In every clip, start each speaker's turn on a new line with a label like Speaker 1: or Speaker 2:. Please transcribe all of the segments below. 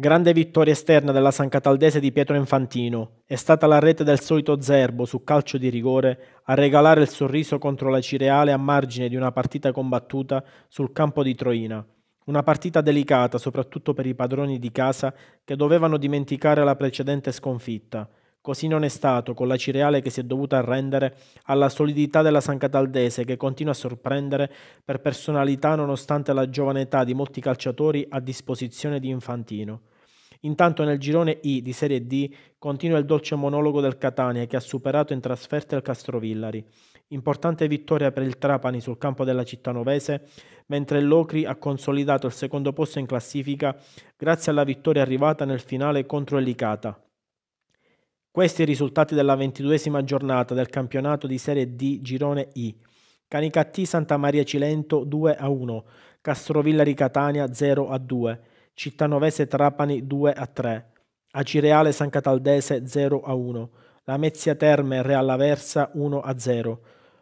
Speaker 1: Grande vittoria esterna della San Cataldese di Pietro Infantino. È stata la rete del solito Zerbo su calcio di rigore a regalare il sorriso contro la Cireale a margine di una partita combattuta sul campo di Troina. Una partita delicata soprattutto per i padroni di casa che dovevano dimenticare la precedente sconfitta. Così non è stato con la Cireale che si è dovuta arrendere alla solidità della San Cataldese che continua a sorprendere per personalità nonostante la giovane età di molti calciatori a disposizione di Infantino. Intanto nel girone I di Serie D continua il dolce monologo del Catania che ha superato in trasferta il Castrovillari. Importante vittoria per il Trapani sul campo della cittanovese, mentre l'Ocri ha consolidato il secondo posto in classifica grazie alla vittoria arrivata nel finale contro Elicata. Questi i risultati della ventiduesima giornata del campionato di Serie D Girone I. Canicattì Santa Maria Cilento 2 a 1, Castrovilla Ricatania 0 a 2, Cittanovese Trapani 2 a 3, Acireale San Cataldese 0 a 1, Lamezia Terme Real Aversa 1 a 0,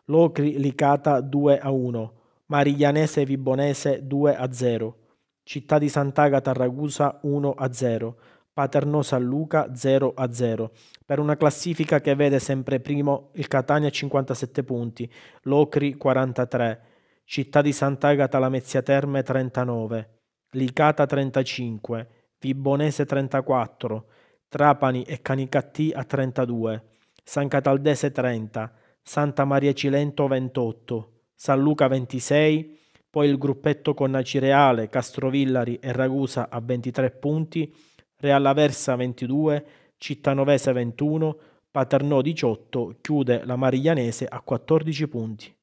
Speaker 1: Locri Licata 2 a 1, Mariglianese Vibonese 2 a 0, Città di Sant'Agata Ragusa 1 a 0, Paternò San Luca 0 a 0, per una classifica che vede sempre primo il Catania 57 punti, Locri 43, Città di Sant'Agata Lamezia Terme 39, Licata 35, Vibonese 34, Trapani e Canicattì a 32, San Cataldese 30, Santa Maria Cilento 28, San Luca 26, poi il gruppetto con Nacireale, Castrovillari e Ragusa a 23 punti Real Aversa 22, Cittanovese 21, Paternò 18, chiude la Mariglianese a 14 punti.